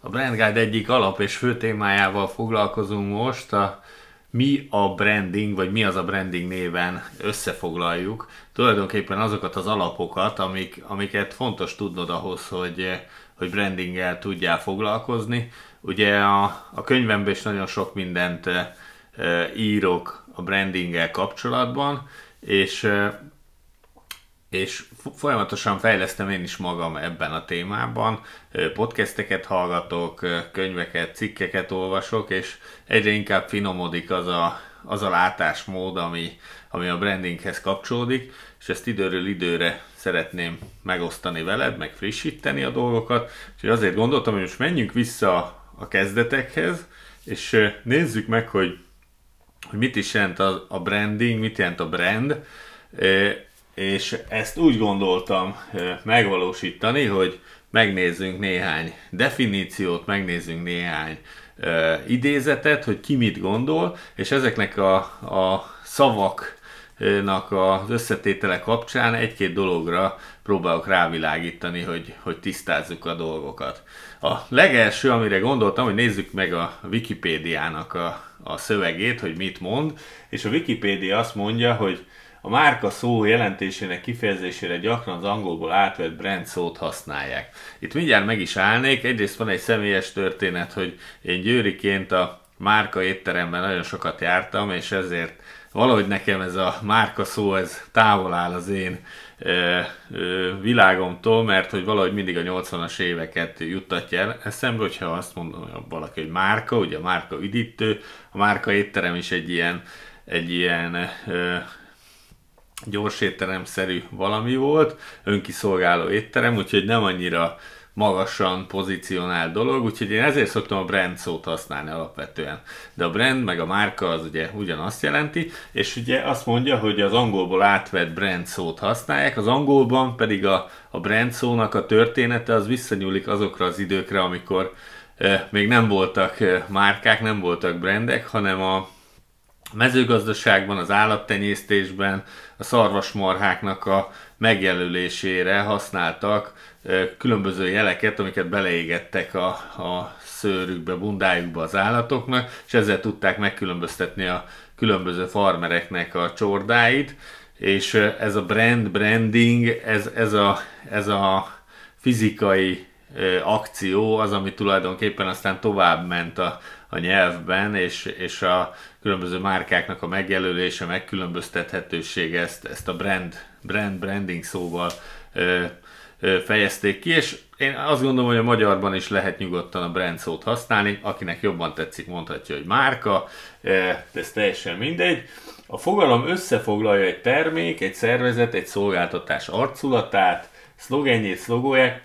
A Brand Guide egyik alap és fő témájával foglalkozunk most, a, mi a branding, vagy mi az a branding néven összefoglaljuk tulajdonképpen azokat az alapokat, amik, amiket fontos tudnod ahhoz, hogy, hogy brandinggel tudjál foglalkozni. Ugye a, a könyvemben is nagyon sok mindent e, írok a brandinggel kapcsolatban, és eh, és folyamatosan fejlesztem én is magam ebben a témában. Podcasteket hallgatok, könyveket, cikkeket olvasok, és egyre inkább finomodik az a, az a látásmód, ami, ami a brandinghez kapcsolódik, és ezt időről időre szeretném megosztani veled, meg frissíteni a dolgokat. és azért gondoltam, hogy most menjünk vissza a kezdetekhez, és nézzük meg, hogy, hogy mit is jelent a, a branding, mit jelent a brand, és ezt úgy gondoltam megvalósítani, hogy megnézzünk néhány definíciót, megnézzünk néhány idézetet, hogy ki mit gondol, és ezeknek a, a szavaknak az összetétele kapcsán egy-két dologra próbálok rávilágítani, hogy, hogy tisztázzuk a dolgokat. A legelső, amire gondoltam, hogy nézzük meg a Wikipédiának a, a szövegét, hogy mit mond, és a Wikipédia azt mondja, hogy a márka szó jelentésének kifejezésére gyakran az angolból átvett brand szót használják. Itt mindjárt meg is állnék, egyrészt van egy személyes történet, hogy én győriként a márka étteremben nagyon sokat jártam, és ezért valahogy nekem ez a márka szó ez távol áll az én ö, ö, világomtól, mert hogy valahogy mindig a 80-as éveket juttatja el eszembe, hogyha azt mondom hogy valaki, hogy márka, ugye a márka üdítő, a márka étterem is egy ilyen, egy ilyen ö, gyors étteremszerű valami volt, önkiszolgáló étterem, úgyhogy nem annyira magasan pozícionált dolog, úgyhogy én ezért szoktam a brand szót használni alapvetően. De a brand meg a márka az ugye ugyanazt jelenti, és ugye azt mondja, hogy az angolból átvett brand szót használják, az angolban pedig a, a brand szónak a története az visszanyúlik azokra az időkre, amikor eh, még nem voltak eh, márkák, nem voltak brandek, hanem a, a mezőgazdaságban, az állattenyésztésben a szarvasmarháknak a megjelölésére használtak különböző jeleket, amiket beleégettek a, a szőrükbe, bundájukba az állatoknak, és ezzel tudták megkülönböztetni a különböző farmereknek a csordáit, és ez a brand, branding, ez, ez, a, ez a fizikai akció az, ami tulajdonképpen aztán tovább ment a a nyelvben, és, és a különböző márkáknak a megjelölése, megkülönböztethetőség ezt, ezt a brand, brand branding szóval ö, ö, fejezték ki, és én azt gondolom, hogy a magyarban is lehet nyugodtan a brand szót használni, akinek jobban tetszik, mondhatja, hogy márka, de ez teljesen mindegy. A fogalom összefoglalja egy termék, egy szervezet, egy szolgáltatás arculatát, szlogenjét, szlogóját,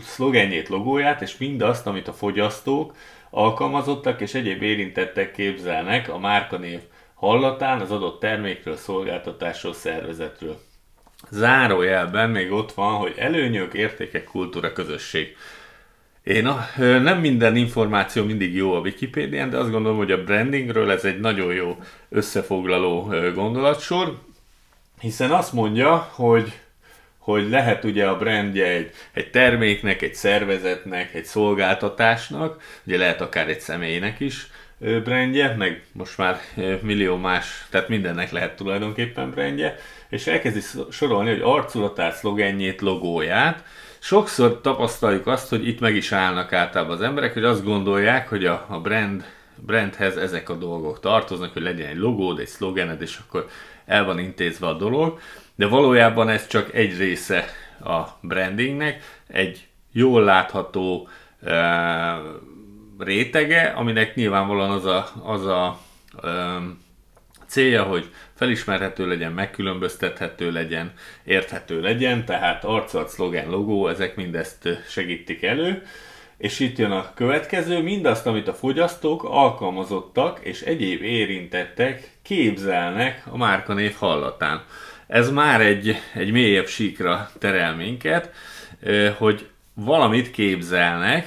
szlogenjét, logóját, és mindazt, amit a fogyasztók, alkalmazottak és egyéb érintettek képzelnek a márkanév hallatán az adott termékről, szolgáltatásról, szervezetről. Zárójelben még ott van, hogy előnyök, értékek, kultúra, közösség. Én a, nem minden információ mindig jó a Wikipédián, de azt gondolom, hogy a brandingről ez egy nagyon jó összefoglaló gondolatsor, hiszen azt mondja, hogy hogy lehet ugye a brandje egy, egy terméknek, egy szervezetnek, egy szolgáltatásnak, ugye lehet akár egy személynek is brandje, meg most már millió más, tehát mindennek lehet tulajdonképpen brandje, és elkezdi sorolni, hogy arculatát, szlogenjét, logóját, Sokszor tapasztaljuk azt, hogy itt meg is állnak általában az emberek, hogy azt gondolják, hogy a, a brand, brandhez ezek a dolgok tartoznak, hogy legyen egy logód, egy szlogened, és akkor el van intézve a dolog de valójában ez csak egy része a brandingnek, egy jól látható e, rétege, aminek nyilvánvalóan az a, az a e, célja, hogy felismerhető legyen, megkülönböztethető legyen, érthető legyen, tehát arcad, szlogen, logó, ezek mindezt segítik elő. És itt jön a következő, mindazt, amit a fogyasztók, alkalmazottak és egyéb érintettek képzelnek a márkanév hallatán ez már egy, egy mélyebb síkra terel minket, hogy valamit képzelnek,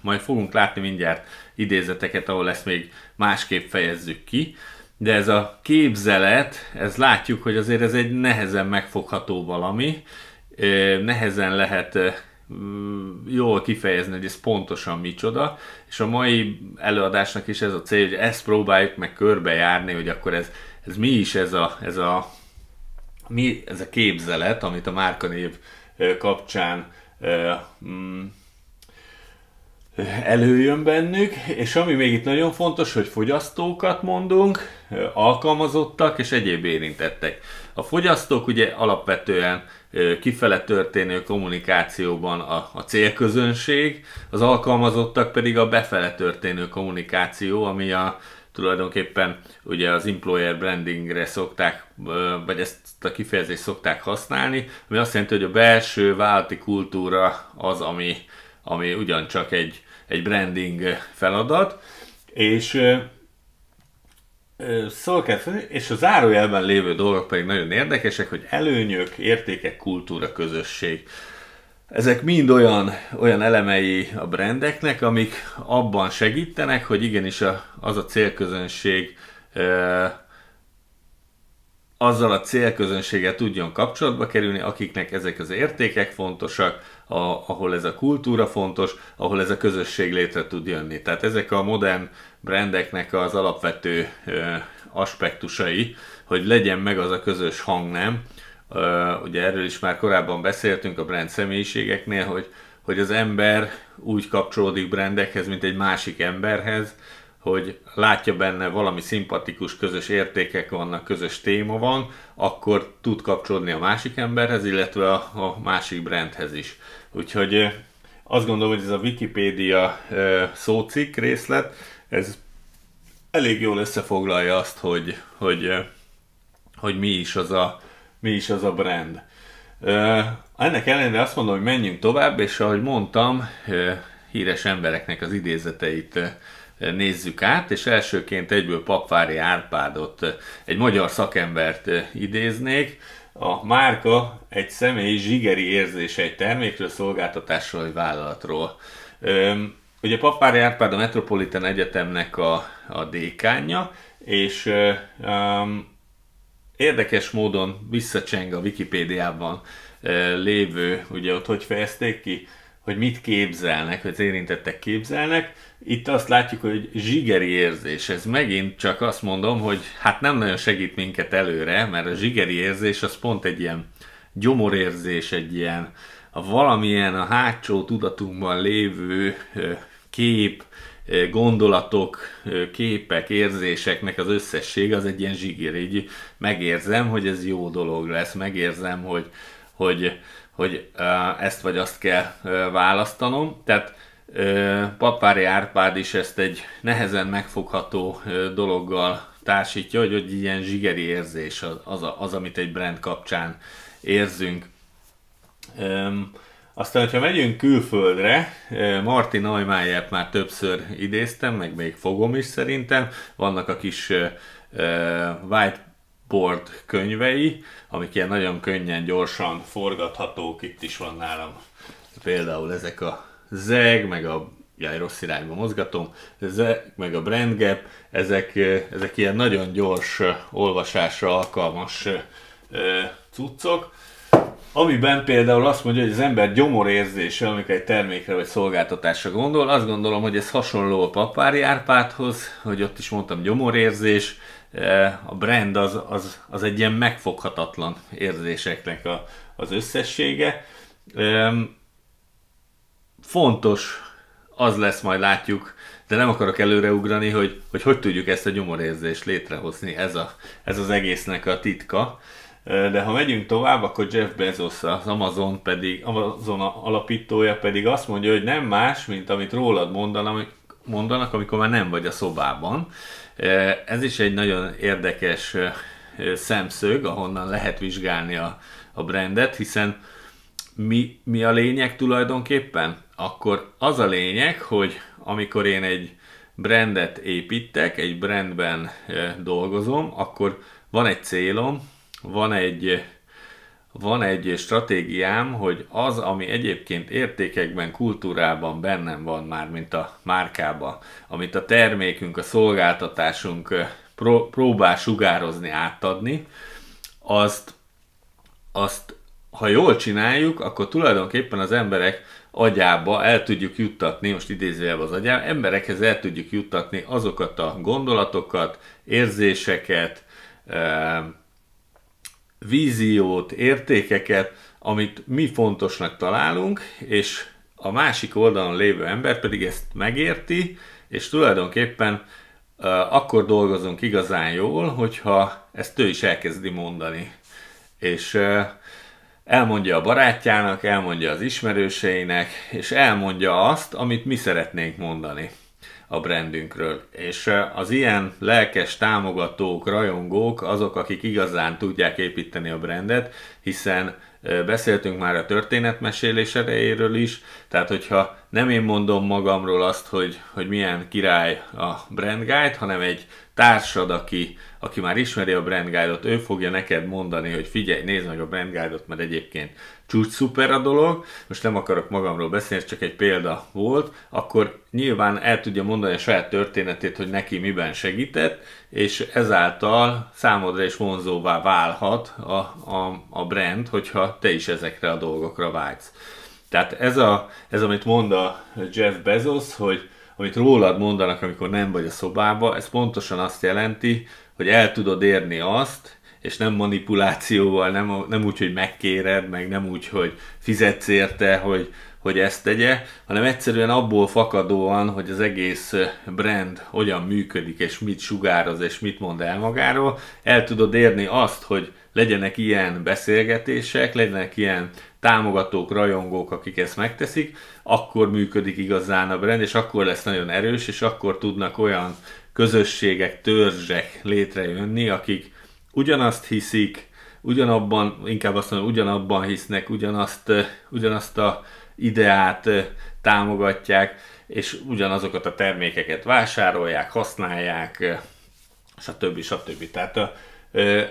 majd fogunk látni mindjárt idézeteket, ahol ezt még másképp fejezzük ki, de ez a képzelet, ez látjuk, hogy azért ez egy nehezen megfogható valami, nehezen lehet jól kifejezni, hogy ez pontosan micsoda, és a mai előadásnak is ez a cél, hogy ezt próbáljuk meg körbejárni, hogy akkor ez, ez mi is ez a, ez a mi ez a képzelet, amit a márkanév kapcsán mm, előjön bennük, és ami még itt nagyon fontos, hogy fogyasztókat mondunk, alkalmazottak és egyéb érintettek. A fogyasztók ugye alapvetően kifele történő kommunikációban a, a célközönség, az alkalmazottak pedig a befele történő kommunikáció, ami a, tulajdonképpen ugye az employer brandingre szokták, vagy ezt a kifejezést szokták használni, ami azt jelenti, hogy a belső válti kultúra az, ami, ami ugyancsak egy, egy branding feladat, és Szóval kell és a zárójelben lévő dolgok pedig nagyon érdekesek, hogy előnyök, értékek, kultúra, közösség. Ezek mind olyan, olyan elemei a brendeknek, amik abban segítenek, hogy igenis a, az a célközönség e, azzal a célközönséggel tudjon kapcsolatba kerülni, akiknek ezek az értékek fontosak, a, ahol ez a kultúra fontos, ahol ez a közösség létre tud jönni. Tehát ezek a modern brendeknek az alapvető e, aspektusai, hogy legyen meg az a közös hang, nem, ugye erről is már korábban beszéltünk a brand személyiségeknél, hogy, hogy az ember úgy kapcsolódik brandekhez, mint egy másik emberhez, hogy látja benne valami szimpatikus, közös értékek vannak, közös téma van, akkor tud kapcsolódni a másik emberhez, illetve a, a másik brandhez is. Úgyhogy azt gondolom, hogy ez a Wikipédia szócikk részlet, ez elég jól összefoglalja azt, hogy, hogy, hogy mi is az a, mi is az a brand. Ennek ellenére azt mondom, hogy menjünk tovább, és ahogy mondtam, híres embereknek az idézeteit nézzük át, és elsőként egyből Papvári Árpádot, egy magyar szakembert idéznék. A márka egy személyi zsigeri érzése egy termékről, szolgáltatásról, vagy vállalatról. Ugye Papvári Árpád a Metropolitan Egyetemnek a, a dékánja, és um, érdekes módon visszacseng a Wikipédiában lévő, ugye ott hogy fejezték ki, hogy mit képzelnek, hogy az érintettek képzelnek. Itt azt látjuk, hogy zsigeri érzés. Ez megint csak azt mondom, hogy hát nem nagyon segít minket előre, mert a zsigeri érzés az pont egy ilyen gyomorérzés, egy ilyen a valamilyen a hátsó tudatunkban lévő kép, gondolatok, képek, érzéseknek az összessége az egy ilyen zsigér, így megérzem, hogy ez jó dolog lesz, megérzem, hogy, hogy, hogy ezt vagy azt kell választanom. Tehát Papári Árpád is ezt egy nehezen megfogható dologgal társítja, hogy, hogy ilyen zsigeri érzés az, az, az, amit egy brand kapcsán érzünk. Aztán, hogyha megyünk külföldre, eh, Martin Neumayert már többször idéztem, meg még fogom is szerintem, vannak a kis eh, eh, whiteboard könyvei, amik ilyen nagyon könnyen, gyorsan forgathatók, itt is van nálam például ezek a zeg, meg a jaj, rossz irányba mozgatom, ezek, meg a brand gap, ezek, ezek ilyen nagyon gyors olvasásra alkalmas cuccok, Amiben például azt mondja, hogy az ember gyomorérzése, amikor egy termékre vagy szolgáltatásra gondol, azt gondolom, hogy ez hasonló a papári árpáthoz, hogy ott is mondtam gyomorérzés, eh, a brand az, az, az egy ilyen megfoghatatlan érzéseknek a, az összessége. Fontos, az lesz, majd látjuk, de nem akarok előreugrani, hogy hogy, hogy tudjuk ezt a gyomorérzést létrehozni, ez, a, ez az egésznek a titka. De ha megyünk tovább, akkor Jeff Bezos, az Amazon, pedig, Amazon alapítója pedig azt mondja, hogy nem más, mint amit rólad mondanak, mondanak, amikor már nem vagy a szobában. Ez is egy nagyon érdekes szemszög, ahonnan lehet vizsgálni a, a brandet, hiszen mi, mi a lényeg tulajdonképpen? Akkor az a lényeg, hogy amikor én egy brandet építek, egy brandben dolgozom, akkor van egy célom, van egy, van egy stratégiám, hogy az, ami egyébként értékekben, kultúrában bennem van már, mint a márkába, amit a termékünk, a szolgáltatásunk pró- próbál sugározni, átadni, azt, azt ha jól csináljuk, akkor tulajdonképpen az emberek agyába el tudjuk juttatni, most idézőjelben az agyába, emberekhez el tudjuk juttatni azokat a gondolatokat, érzéseket, víziót, értékeket, amit mi fontosnak találunk, és a másik oldalon lévő ember pedig ezt megérti, és tulajdonképpen akkor dolgozunk igazán jól, hogyha ezt ő is elkezdi mondani. És elmondja a barátjának, elmondja az ismerőseinek, és elmondja azt, amit mi szeretnénk mondani a brandünkről. És az ilyen lelkes támogatók, rajongók azok, akik igazán tudják építeni a brandet, hiszen beszéltünk már a történetmesélés erejéről is, tehát hogyha nem én mondom magamról azt, hogy, hogy milyen király a brand guide, hanem egy társad, aki aki már ismeri a brand guide-ot, ő fogja neked mondani, hogy figyelj, nézd meg a brand guide-ot, mert egyébként csúcs szuper a dolog, most nem akarok magamról beszélni, csak egy példa volt, akkor nyilván el tudja mondani a saját történetét, hogy neki miben segített, és ezáltal számodra is vonzóvá válhat a, a, a brand, hogyha te is ezekre a dolgokra vágysz. Tehát ez, a, ez amit mond a Jeff Bezos, hogy amit rólad mondanak, amikor nem vagy a szobába, ez pontosan azt jelenti, hogy el tudod érni azt, és nem manipulációval, nem, nem úgy, hogy megkéred, meg nem úgy, hogy fizetsz érte, hogy, hogy ezt tegye, hanem egyszerűen abból fakadóan, hogy az egész brand hogyan működik, és mit sugároz, és mit mond el magáról, el tudod érni azt, hogy legyenek ilyen beszélgetések, legyenek ilyen támogatók, rajongók, akik ezt megteszik, akkor működik igazán a brand, és akkor lesz nagyon erős, és akkor tudnak olyan közösségek, törzsek létrejönni, akik ugyanazt hiszik, ugyanabban, inkább azt mondom, ugyanabban hisznek, ugyanazt, ugyanazt a ideát támogatják, és ugyanazokat a termékeket vásárolják, használják, stb. stb. Tehát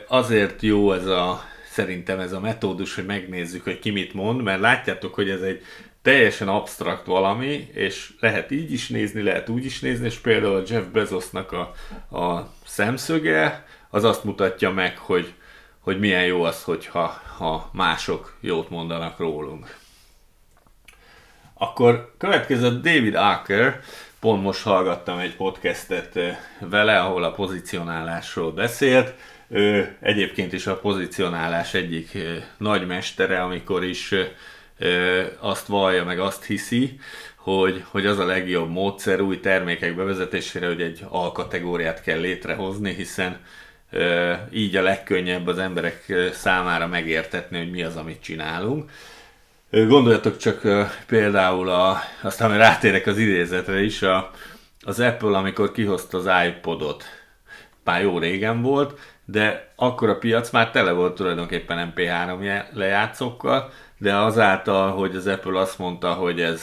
azért jó ez a, szerintem ez a metódus, hogy megnézzük, hogy ki mit mond, mert látjátok, hogy ez egy teljesen absztrakt valami, és lehet így is nézni, lehet úgy is nézni, és például a Jeff Bezosnak a, a szemszöge, az azt mutatja meg, hogy, hogy milyen jó az, hogyha ha mások jót mondanak rólunk. Akkor következő David Acker, pont most hallgattam egy podcastet vele, ahol a pozicionálásról beszélt. Ő egyébként is a pozicionálás egyik nagymestere, amikor is azt vallja, meg azt hiszi, hogy, hogy az a legjobb módszer új termékek bevezetésére, hogy egy alkategóriát kell létrehozni, hiszen így a legkönnyebb az emberek számára megértetni, hogy mi az, amit csinálunk. Gondoljatok csak például, a, aztán rátérek az idézetre is, a, az Apple, amikor kihozta az iPodot, már jó régen volt, de akkor a piac már tele volt tulajdonképpen MP3 lejátszókkal, de azáltal, hogy az Apple azt mondta, hogy ez,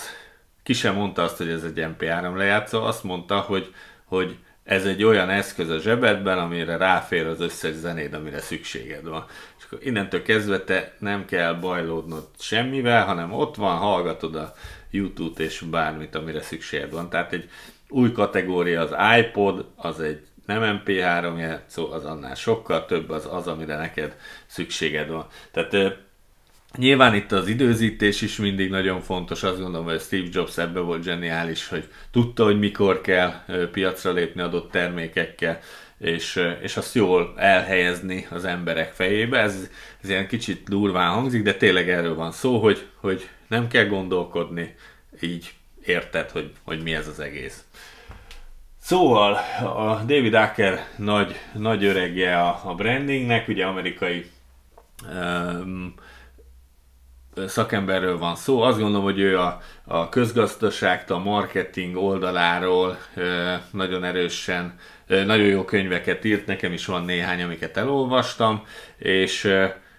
ki sem mondta azt, hogy ez egy MP3 lejátszó, azt mondta, hogy, hogy ez egy olyan eszköz a zsebedben, amire ráfér az összes zenéd, amire szükséged van. És akkor innentől kezdve te nem kell bajlódnod semmivel, hanem ott van, hallgatod a YouTube-t és bármit, amire szükséged van. Tehát egy új kategória az iPod, az egy nem MP3 játszó, az annál sokkal több az az, amire neked szükséged van. Tehát Nyilván itt az időzítés is mindig nagyon fontos, azt gondolom, hogy Steve Jobs ebbe volt zseniális, hogy tudta, hogy mikor kell piacra lépni adott termékekkel, és, és azt jól elhelyezni az emberek fejébe. Ez, ez ilyen kicsit durván hangzik, de tényleg erről van szó, hogy, hogy nem kell gondolkodni, így érted, hogy, hogy mi ez az egész. Szóval a David Acker nagy, nagy öregje a, a brandingnek, ugye amerikai um, szakemberről van szó. Azt gondolom, hogy ő a, a közgazdaság, a marketing oldaláról nagyon erősen, nagyon jó könyveket írt, nekem is van néhány, amiket elolvastam, és,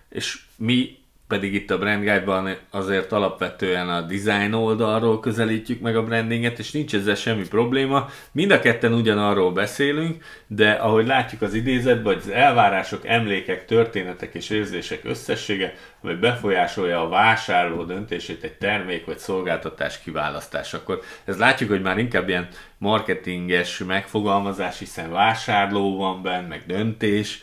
és mi pedig itt a brand guide-ban azért alapvetően a design oldalról közelítjük meg a brandinget, és nincs ezzel semmi probléma. Mind a ketten ugyanarról beszélünk, de ahogy látjuk az idézetben, hogy az elvárások, emlékek, történetek és érzések összessége, amely befolyásolja a vásárló döntését egy termék vagy szolgáltatás kiválasztásakor. Ez látjuk, hogy már inkább ilyen marketinges megfogalmazás, hiszen vásárló van benne, meg döntés,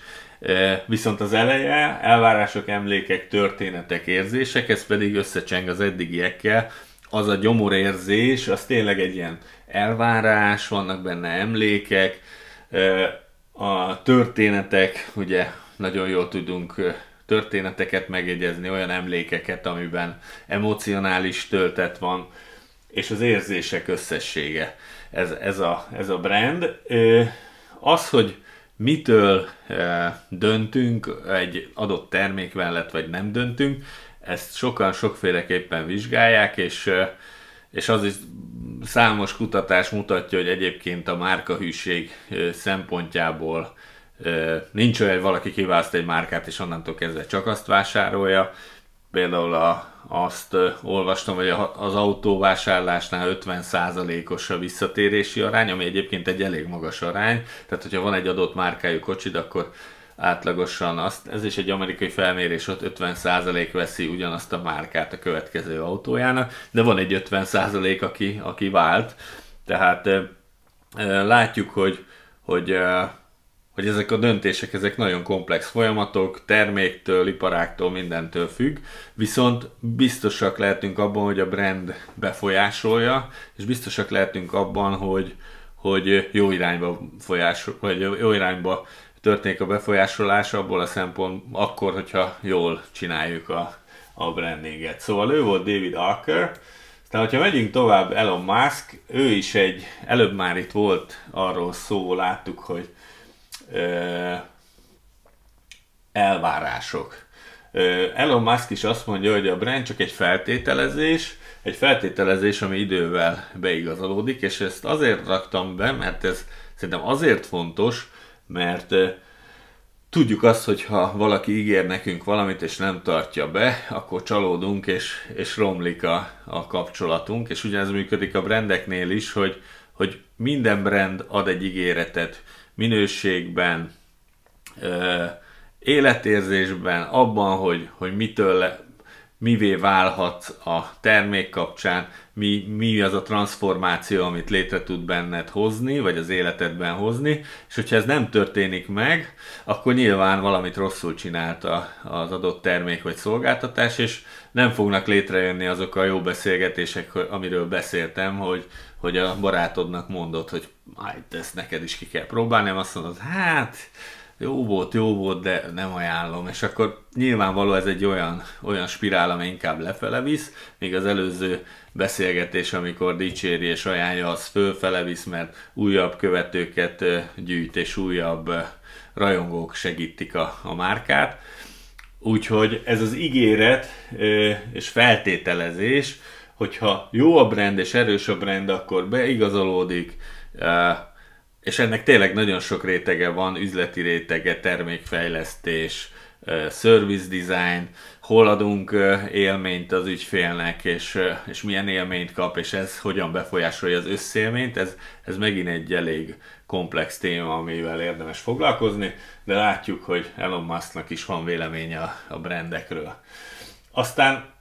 Viszont az eleje, elvárások, emlékek, történetek, érzések, ez pedig összecseng az eddigiekkel. Az a gyomorérzés, az tényleg egy ilyen elvárás, vannak benne emlékek, a történetek, ugye nagyon jól tudunk történeteket megjegyezni, olyan emlékeket, amiben emocionális töltet van, és az érzések összessége. Ez, ez, a, ez a brand. Az, hogy mitől eh, döntünk egy adott termék mellett, vagy nem döntünk, ezt sokan sokféleképpen vizsgálják, és, eh, és az is számos kutatás mutatja, hogy egyébként a márkahűség eh, szempontjából nincs olyan, hogy valaki kiválaszt egy márkát, és onnantól kezdve csak azt vásárolja. Például a azt olvastam, hogy az autóvásárlásnál 50%-os a visszatérési arány, ami egyébként egy elég magas arány, tehát hogyha van egy adott márkájú kocsid, akkor átlagosan azt, ez is egy amerikai felmérés, ott 50% veszi ugyanazt a márkát a következő autójának, de van egy 50% aki, aki vált, tehát látjuk, hogy, hogy hogy ezek a döntések, ezek nagyon komplex folyamatok, terméktől, iparáktól, mindentől függ, viszont biztosak lehetünk abban, hogy a brand befolyásolja, és biztosak lehetünk abban, hogy, hogy jó irányba folyás, vagy jó irányba történik a befolyásolás abból a szempont, akkor, hogyha jól csináljuk a, a brandinget. Szóval ő volt David Acker, tehát, hogyha megyünk tovább, Elon Musk, ő is egy, előbb már itt volt arról szó, láttuk, hogy elvárások. Elon Musk is azt mondja, hogy a brand csak egy feltételezés, egy feltételezés, ami idővel beigazolódik, és ezt azért raktam be, mert ez szerintem azért fontos, mert tudjuk azt, hogy ha valaki ígér nekünk valamit, és nem tartja be, akkor csalódunk, és, és romlik a, a kapcsolatunk, és ugyanez működik a brendeknél is, hogy, hogy minden brand ad egy ígéretet, minőségben, életérzésben, abban, hogy, hogy mitől, mivé válhat a termék kapcsán, mi, mi az a transformáció, amit létre tud benned hozni, vagy az életedben hozni, és hogyha ez nem történik meg, akkor nyilván valamit rosszul csinálta az adott termék vagy szolgáltatás, és nem fognak létrejönni azok a jó beszélgetések, amiről beszéltem, hogy, hogy a barátodnak mondod, hogy majd ezt neked is ki kell próbálni, azt mondod, hát jó volt, jó volt, de nem ajánlom. És akkor nyilvánvaló ez egy olyan, olyan spirál, ami inkább lefele visz, még az előző beszélgetés, amikor dicséri és ajánlja, az fölfele visz, mert újabb követőket gyűjt, és újabb rajongók segítik a, a márkát. Úgyhogy ez az ígéret és feltételezés, hogyha jó a brand és erős a brand, akkor beigazolódik, és ennek tényleg nagyon sok rétege van, üzleti rétege, termékfejlesztés, service design, hol adunk élményt az ügyfélnek, és, és milyen élményt kap, és ez hogyan befolyásolja az összélményt, ez, ez megint egy elég komplex téma, amivel érdemes foglalkozni, de látjuk, hogy Elon Musknak is van véleménye a, a brendekről. Aztán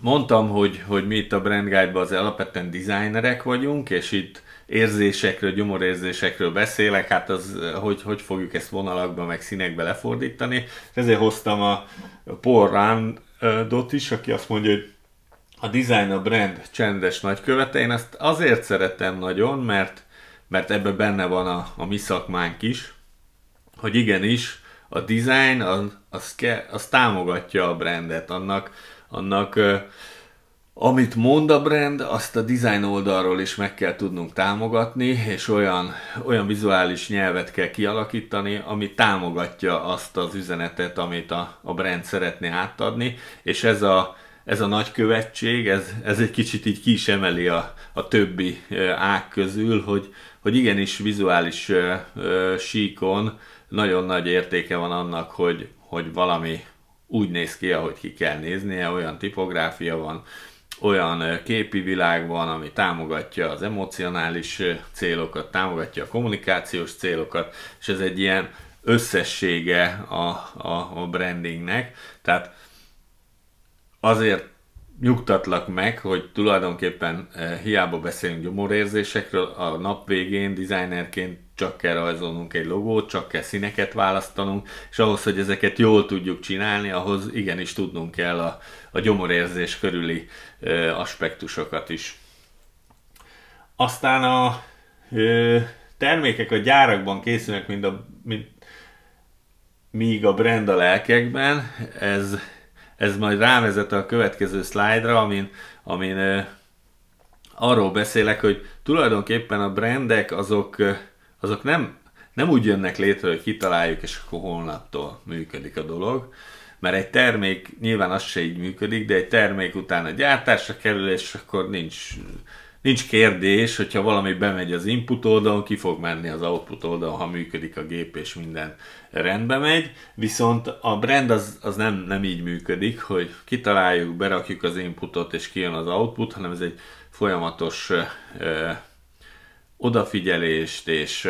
mondtam, hogy, hogy mi itt a Brand Guide-ban az alapvetően designerek vagyunk, és itt érzésekről, gyomorérzésekről beszélek, hát az, hogy, hogy fogjuk ezt vonalakba, meg színekbe lefordítani. Ezért hoztam a Paul Randot is, aki azt mondja, hogy a design a brand csendes nagykövete. Én ezt azért szeretem nagyon, mert, mert ebben benne van a, a mi szakmánk is, hogy igenis, a design az, az, ke, az támogatja a brandet, annak annak amit mond a brand, azt a design oldalról is meg kell tudnunk támogatni, és olyan, olyan vizuális nyelvet kell kialakítani, ami támogatja azt az üzenetet, amit a, a brand szeretné átadni, és ez a, ez a nagykövetség, ez, ez egy kicsit így ki is emeli a, a többi ág közül, hogy, hogy igenis vizuális ö, ö, síkon nagyon nagy értéke van annak, hogy, hogy valami úgy néz ki, ahogy ki kell néznie, olyan tipográfia van, olyan képi világ van, ami támogatja az emocionális célokat, támogatja a kommunikációs célokat, és ez egy ilyen összessége a, a, a brandingnek. Tehát azért nyugtatlak meg, hogy tulajdonképpen hiába beszélünk gyomorérzésekről, a nap végén designerként csak kell rajzolnunk egy logót, csak kell színeket választanunk, és ahhoz, hogy ezeket jól tudjuk csinálni, ahhoz igenis tudnunk kell a, a gyomorérzés körüli ö, aspektusokat is. Aztán a ö, termékek a gyárakban készülnek, mint a, mint, míg a brand a lelkekben, ez, ez majd rávezet a következő szlájdra, amin, amin ö, arról beszélek, hogy tulajdonképpen a brandek azok azok nem, nem úgy jönnek létre, hogy kitaláljuk, és akkor holnaptól működik a dolog, mert egy termék nyilván az se így működik, de egy termék a gyártásra kerül, és akkor nincs, nincs kérdés, hogyha valami bemegy az input oldalon, ki fog menni az output oldalon, ha működik a gép, és minden rendbe megy. Viszont a brand az, az nem, nem így működik, hogy kitaláljuk, berakjuk az inputot, és kijön az output, hanem ez egy folyamatos odafigyelést és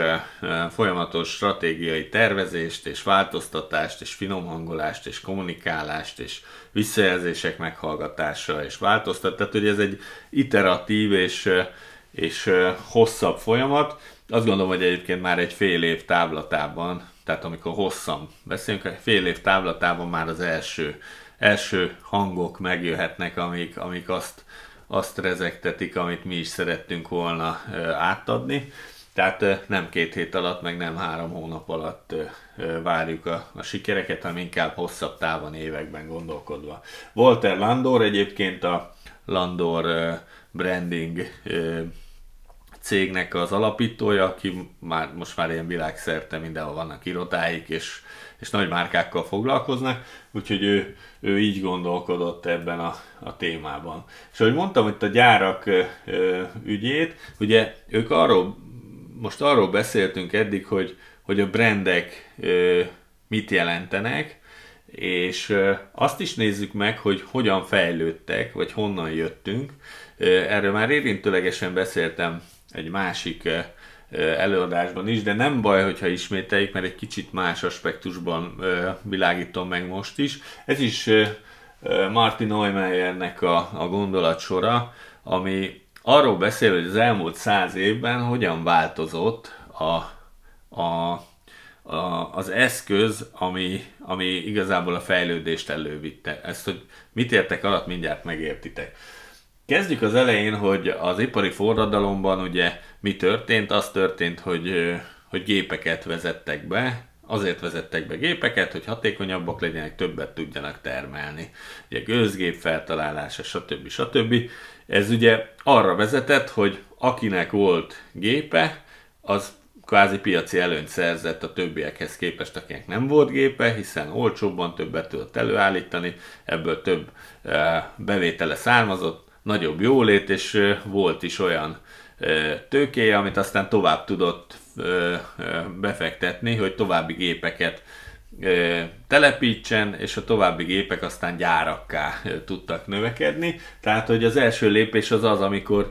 folyamatos stratégiai tervezést és változtatást és finomhangolást és kommunikálást és visszajelzések meghallgatása és változtat. Tehát, hogy ez egy iteratív és, és hosszabb folyamat. Azt gondolom, hogy egyébként már egy fél év távlatában, tehát amikor hosszan beszélünk, egy fél év távlatában már az első, első hangok megjöhetnek, amik, amik azt azt rezektetik, amit mi is szerettünk volna átadni. Tehát nem két hét alatt, meg nem három hónap alatt várjuk a, a sikereket, hanem inkább hosszabb távon, években gondolkodva. Walter Landor egyébként a Landor branding cégnek az alapítója, aki már, most már ilyen világszerte mindenhol vannak irodáik, és, és nagy márkákkal foglalkoznak, úgyhogy ő ő így gondolkodott ebben a, a témában. És ahogy mondtam itt a gyárak ö, ügyét, ugye ők arról, most arról beszéltünk eddig, hogy, hogy a brendek ö, mit jelentenek, és ö, azt is nézzük meg, hogy hogyan fejlődtek, vagy honnan jöttünk. Erről már érintőlegesen beszéltem egy másik előadásban is, de nem baj, hogyha ismételjük, mert egy kicsit más aspektusban világítom meg most is. Ez is Martin Neumeyernek a, a gondolatsora, ami arról beszél, hogy az elmúlt száz évben hogyan változott a, a, a, az eszköz, ami, ami igazából a fejlődést elővitte. Ezt, hogy mit értek alatt, mindjárt megértitek. Kezdjük az elején, hogy az ipari forradalomban ugye mi történt? Az történt, hogy, hogy gépeket vezettek be, azért vezettek be gépeket, hogy hatékonyabbak legyenek, többet tudjanak termelni. Ugye gőzgép feltalálása, stb. stb. Ez ugye arra vezetett, hogy akinek volt gépe, az kvázi piaci előnyt szerzett a többiekhez képest, akinek nem volt gépe, hiszen olcsóbban többet tudott előállítani, ebből több bevétele származott, nagyobb jólét, és volt is olyan tőkéje, amit aztán tovább tudott befektetni, hogy további gépeket telepítsen, és a további gépek aztán gyárakká tudtak növekedni. Tehát, hogy az első lépés az az, amikor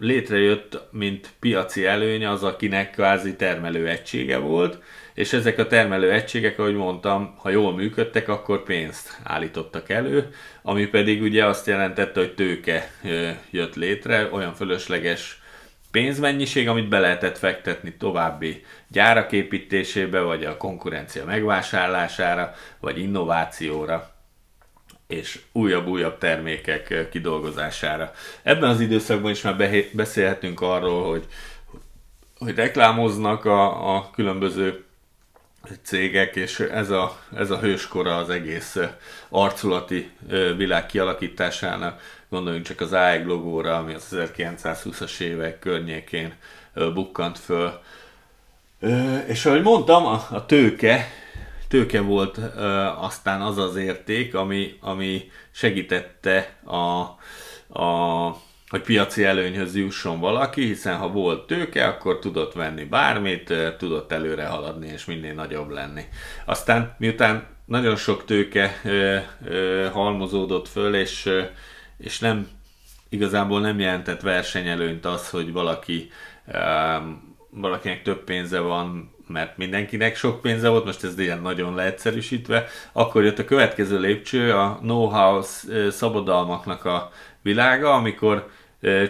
létrejött, mint piaci előny az, akinek kvázi termelő egysége volt, és ezek a termelő egységek, ahogy mondtam, ha jól működtek, akkor pénzt állítottak elő, ami pedig ugye azt jelentette, hogy tőke jött létre, olyan fölösleges pénzmennyiség, amit be lehetett fektetni további gyárak építésébe, vagy a konkurencia megvásárlására, vagy innovációra és újabb-újabb termékek kidolgozására. Ebben az időszakban is már beszélhetünk arról, hogy, hogy reklámoznak a, a különböző cégek, és ez a, ez a hőskora az egész arculati világ kialakításának. Gondoljunk csak az AEG logóra, ami az 1920-as évek környékén bukkant föl. És ahogy mondtam, a tőke, tőke volt aztán az az érték, ami, ami segítette a, a hogy piaci előnyhöz jusson valaki, hiszen ha volt tőke, akkor tudott venni bármit, tudott előre haladni és minél nagyobb lenni. Aztán miután nagyon sok tőke ö, ö, halmozódott föl, és, ö, és nem igazából nem jelentett versenyelőnyt az, hogy valaki ö, valakinek több pénze van, mert mindenkinek sok pénze volt, most ez ilyen nagyon leegyszerűsítve, akkor jött a következő lépcső, a know-how szabadalmaknak a világa, amikor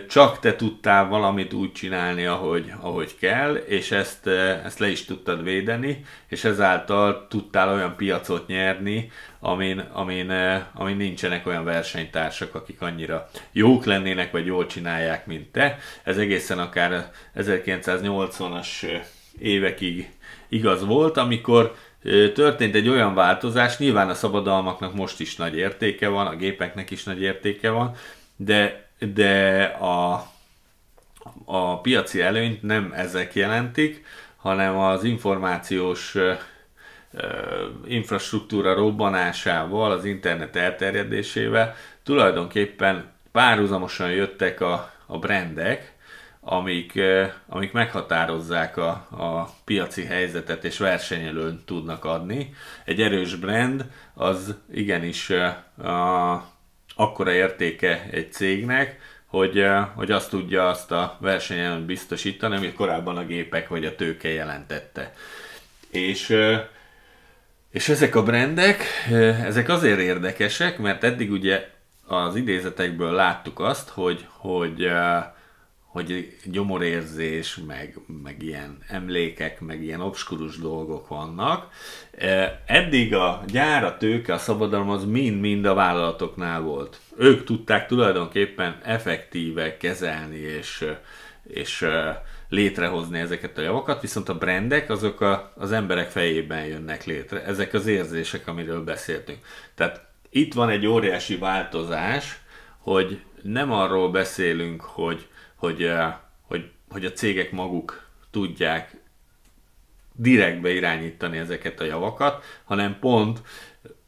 csak te tudtál valamit úgy csinálni, ahogy, ahogy kell, és ezt, ezt le is tudtad védeni, és ezáltal tudtál olyan piacot nyerni, amin, amin, amin nincsenek olyan versenytársak, akik annyira jók lennének, vagy jól csinálják, mint te. Ez egészen akár 1980-as évekig igaz volt, amikor történt egy olyan változás, nyilván a szabadalmaknak most is nagy értéke van, a gépeknek is nagy értéke van, de de a, a piaci előnyt nem ezek jelentik, hanem az információs infrastruktúra robbanásával, az internet elterjedésével tulajdonképpen párhuzamosan jöttek a, a brendek, amik, amik meghatározzák a, a piaci helyzetet és versenyelőn tudnak adni. Egy erős brand az igenis a, akkora értéke egy cégnek, hogy, hogy azt tudja azt a versenyen biztosítani, amit korábban a gépek vagy a tőke jelentette. És, és ezek a brendek, ezek azért érdekesek, mert eddig ugye az idézetekből láttuk azt, hogy, hogy hogy gyomorérzés, meg, meg ilyen emlékek, meg ilyen obskurus dolgok vannak. E, eddig a gyár, a tőke, a szabadalom az mind-mind a vállalatoknál volt. Ők tudták tulajdonképpen effektíve kezelni és, és e, létrehozni ezeket a javakat, viszont a brendek azok a, az emberek fejében jönnek létre. Ezek az érzések, amiről beszéltünk. Tehát itt van egy óriási változás, hogy nem arról beszélünk, hogy hogy, eh, hogy, hogy a cégek maguk tudják direktbe irányítani ezeket a javakat, hanem pont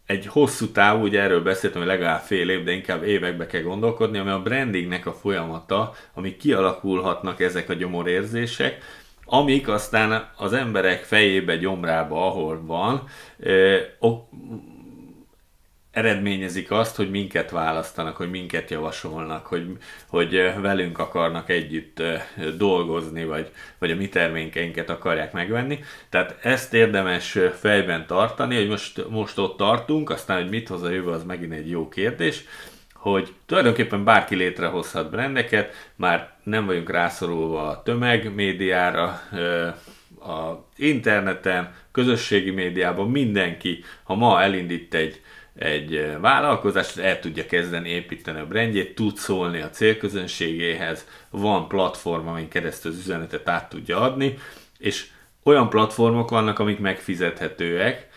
egy hosszú távú, ugye erről beszéltem, hogy legalább fél év, de inkább évekbe kell gondolkodni, ami a brandingnek a folyamata, ami kialakulhatnak ezek a gyomorérzések, amik aztán az emberek fejébe, gyomrába, ahol van, eh, eredményezik azt, hogy minket választanak, hogy minket javasolnak, hogy, hogy velünk akarnak együtt dolgozni, vagy, vagy a mi termékeinket akarják megvenni. Tehát ezt érdemes fejben tartani, hogy most, most ott tartunk, aztán, hogy mit hoz a jövő, az megint egy jó kérdés, hogy tulajdonképpen bárki létrehozhat brendeket, már nem vagyunk rászorulva a tömegmédiára, a interneten, közösségi médiában mindenki, ha ma elindít egy egy vállalkozást, el tudja kezdeni építeni a brandjét, tud szólni a célközönségéhez, van platform, amin keresztül az üzenetet át tudja adni, és olyan platformok vannak, amik megfizethetőek,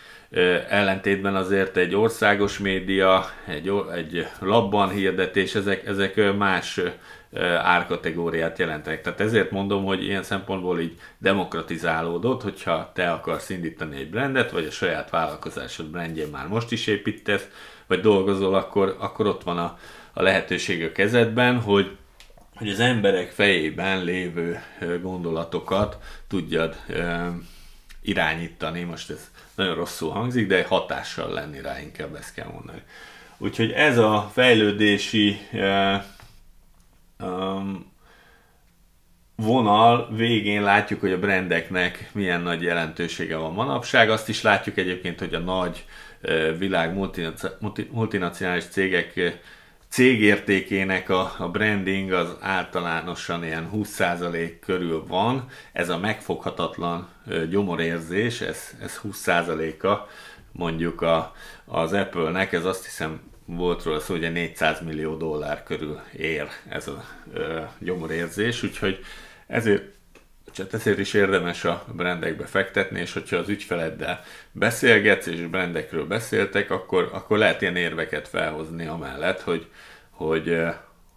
ellentétben azért egy országos média, egy, egy labban hirdetés, ezek, ezek más árkategóriát jelentenek. Tehát ezért mondom, hogy ilyen szempontból így demokratizálódott, hogyha te akarsz indítani egy brandet, vagy a saját vállalkozásod brandjén már most is építesz, vagy dolgozol, akkor, akkor ott van a, a lehetőség a kezedben, hogy hogy az emberek fejében lévő gondolatokat tudjad ö, irányítani, most ez nagyon rosszul hangzik, de hatással lenni rá inkább ezt kell mondani. Úgyhogy ez a fejlődési ö, um, vonal végén látjuk, hogy a brendeknek milyen nagy jelentősége van manapság. Azt is látjuk egyébként, hogy a nagy világ multinacionális cégek cégértékének a, a branding az általánosan ilyen 20% körül van. Ez a megfoghatatlan gyomorérzés, ez, ez 20%-a mondjuk a, az Apple-nek, ez azt hiszem volt róla szó, ugye 400 millió dollár körül ér ez a ö, gyomorérzés, úgyhogy ezért csak ezért is érdemes a brendekbe fektetni, és hogyha az ügyfeleddel beszélgetsz, és brendekről beszéltek, akkor, akkor lehet ilyen érveket felhozni amellett, hogy, hogy,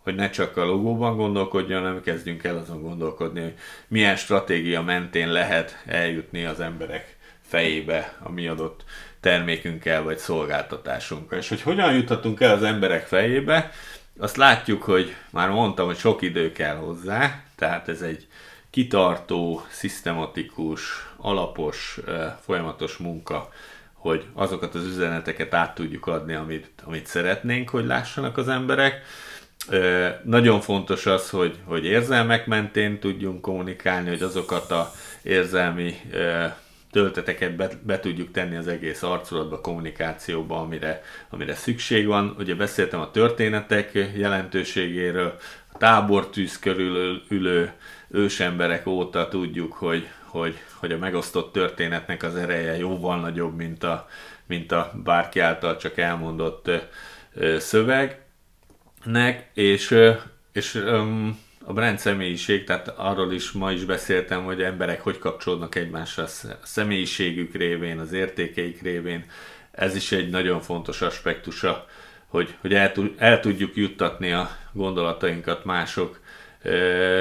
hogy ne csak a logóban gondolkodjon, hanem kezdjünk el azon gondolkodni, hogy milyen stratégia mentén lehet eljutni az emberek fejébe a mi adott termékünkkel vagy szolgáltatásunkkal. És hogy hogyan juthatunk el az emberek fejébe, azt látjuk, hogy már mondtam, hogy sok idő kell hozzá, tehát ez egy kitartó, szisztematikus, alapos, folyamatos munka, hogy azokat az üzeneteket át tudjuk adni, amit, amit szeretnénk, hogy lássanak az emberek. Nagyon fontos az, hogy, hogy érzelmek mentén tudjunk kommunikálni, hogy azokat a érzelmi tölteteket be, be tudjuk tenni az egész arculatba, kommunikációba, amire, amire szükség van. Ugye beszéltem a történetek jelentőségéről, a tábortűz körül ülő ősemberek óta tudjuk, hogy, hogy, hogy a megosztott történetnek az ereje jóval nagyobb, mint a, mint a bárki által csak elmondott szövegnek, és, és a brand személyiség, tehát arról is ma is beszéltem, hogy emberek hogy kapcsolódnak egymásra a személyiségük révén, az értékeik révén. Ez is egy nagyon fontos aspektusa, hogy, hogy el, el tudjuk juttatni a gondolatainkat mások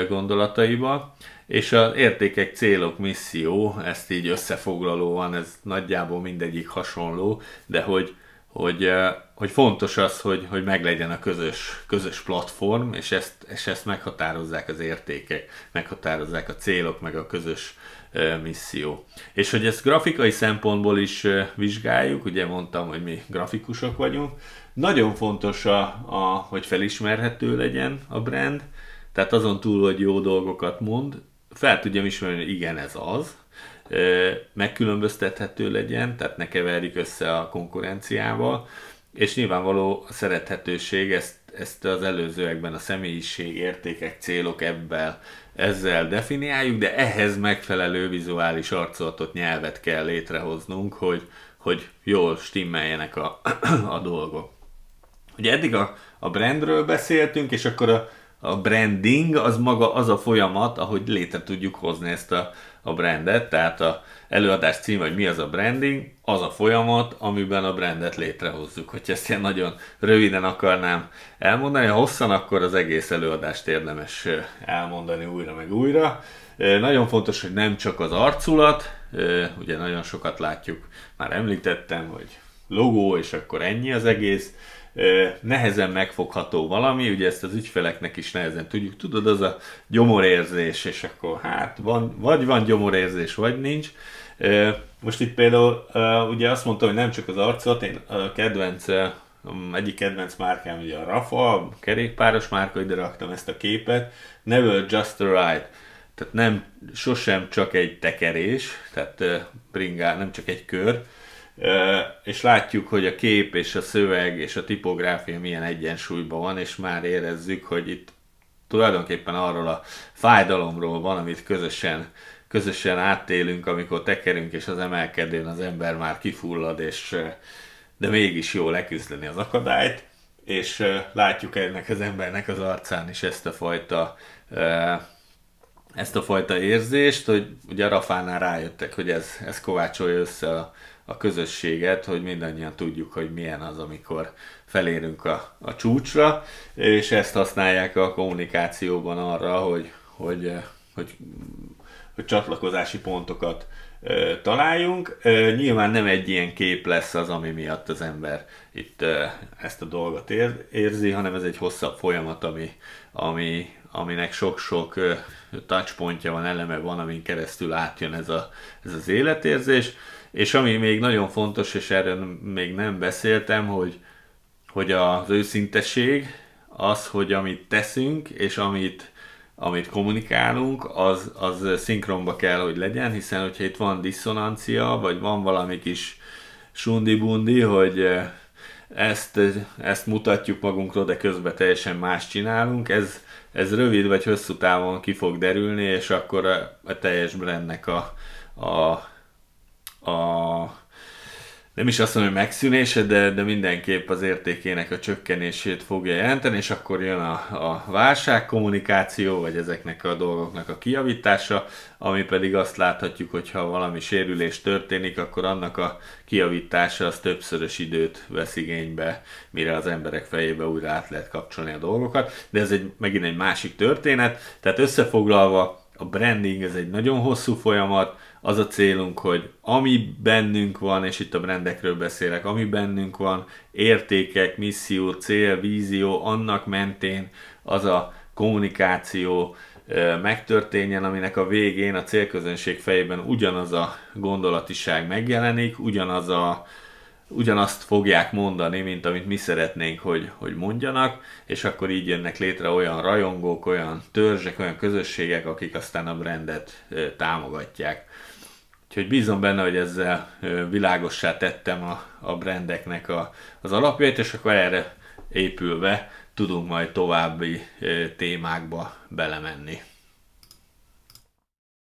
gondolataiba, és az értékek, célok, misszió, ezt így összefoglalóan, ez nagyjából mindegyik hasonló, de hogy, hogy, eh, hogy fontos az, hogy, hogy meglegyen a közös, közös platform, és ezt, és ezt meghatározzák az értékek, meghatározzák a célok, meg a közös eh, misszió. És hogy ezt grafikai szempontból is eh, vizsgáljuk, ugye mondtam, hogy mi grafikusok vagyunk, nagyon fontos, a, a, hogy felismerhető legyen a brand, tehát azon túl, hogy jó dolgokat mond, fel tudjam ismerni, hogy igen, ez az, megkülönböztethető legyen, tehát ne keverjük össze a konkurenciával, és nyilvánvaló a szerethetőség, ezt, ezt az előzőekben a személyiség, értékek, célok ebben ezzel definiáljuk, de ehhez megfelelő vizuális arcolatot, nyelvet kell létrehoznunk, hogy, hogy jól stimmeljenek a, a dolgok. Ugye eddig a, a brandről beszéltünk, és akkor a, a branding az maga az a folyamat, ahogy létre tudjuk hozni ezt a a brandet, tehát a előadás címe, hogy mi az a branding, az a folyamat, amiben a brandet létrehozzuk. Hogyha ezt ilyen nagyon röviden akarnám elmondani, ha hosszan, akkor az egész előadást érdemes elmondani újra meg újra. Nagyon fontos, hogy nem csak az arculat, ugye nagyon sokat látjuk, már említettem, hogy logó, és akkor ennyi az egész, nehezen megfogható valami, ugye ezt az ügyfeleknek is nehezen tudjuk. Tudod, az a gyomorérzés, és akkor hát van, vagy van gyomorérzés, vagy nincs. Most itt például ugye azt mondtam, hogy nem csak az arcot, én a kedvenc egyik kedvenc márkám ugye a Rafa, a kerékpáros márka, ide raktam ezt a képet, Never Just a Ride, tehát nem, sosem csak egy tekerés, tehát bringál, nem csak egy kör, és látjuk, hogy a kép és a szöveg és a tipográfia milyen egyensúlyban van, és már érezzük, hogy itt tulajdonképpen arról a fájdalomról van, amit közösen közösen átélünk, amikor tekerünk, és az emelkedőn az ember már kifullad, és, de mégis jó leküzdeni az akadályt, és látjuk ennek az embernek az arcán is ezt a fajta ezt a fajta érzést, hogy ugye a Rafánál rájöttek, hogy ez, ez kovácsolja össze a, a közösséget, hogy mindannyian tudjuk, hogy milyen az, amikor felérünk a, a csúcsra, és ezt használják a kommunikációban arra, hogy, hogy, eh, hogy, hogy csatlakozási pontokat eh, találjunk. Eh, nyilván nem egy ilyen kép lesz az, ami miatt az ember itt ezt a dolgot ér, érzi, hanem ez egy hosszabb folyamat, ami, ami, aminek sok-sok touchpontja van, eleme van, amin keresztül átjön ez, a, ez az életérzés. És ami még nagyon fontos, és erről még nem beszéltem, hogy, hogy az őszintesség az, hogy amit teszünk, és amit, amit kommunikálunk, az, az szinkronba kell, hogy legyen, hiszen hogyha itt van diszonancia, vagy van valami kis sundi-bundi, hogy eh, ezt, ezt mutatjuk magunkról, de közben teljesen más csinálunk, ez, ez rövid vagy hosszú távon ki fog derülni, és akkor a, a teljes brandnek a, a a nem is azt mondom, hogy megszűnése, de, de mindenképp az értékének a csökkenését fogja jelenteni, és akkor jön a, a válságkommunikáció, vagy ezeknek a dolgoknak a kijavítása, ami pedig azt láthatjuk, hogy ha valami sérülés történik, akkor annak a kijavítása az többszörös időt vesz igénybe, mire az emberek fejébe újra át lehet kapcsolni a dolgokat, de ez egy, megint egy másik történet, tehát összefoglalva a branding ez egy nagyon hosszú folyamat, az a célunk, hogy ami bennünk van, és itt a brendekről beszélek, ami bennünk van, értékek, misszió, cél, vízió, annak mentén az a kommunikáció megtörténjen, aminek a végén a célközönség fejében ugyanaz a gondolatiság megjelenik, ugyanaz a, ugyanazt fogják mondani, mint amit mi szeretnénk, hogy, hogy mondjanak, és akkor így jönnek létre olyan rajongók, olyan törzsek, olyan közösségek, akik aztán a brendet támogatják. Úgyhogy bízom benne, hogy ezzel világossá tettem a, a brandeknek a, az alapjait, és akkor erre épülve tudunk majd további témákba belemenni.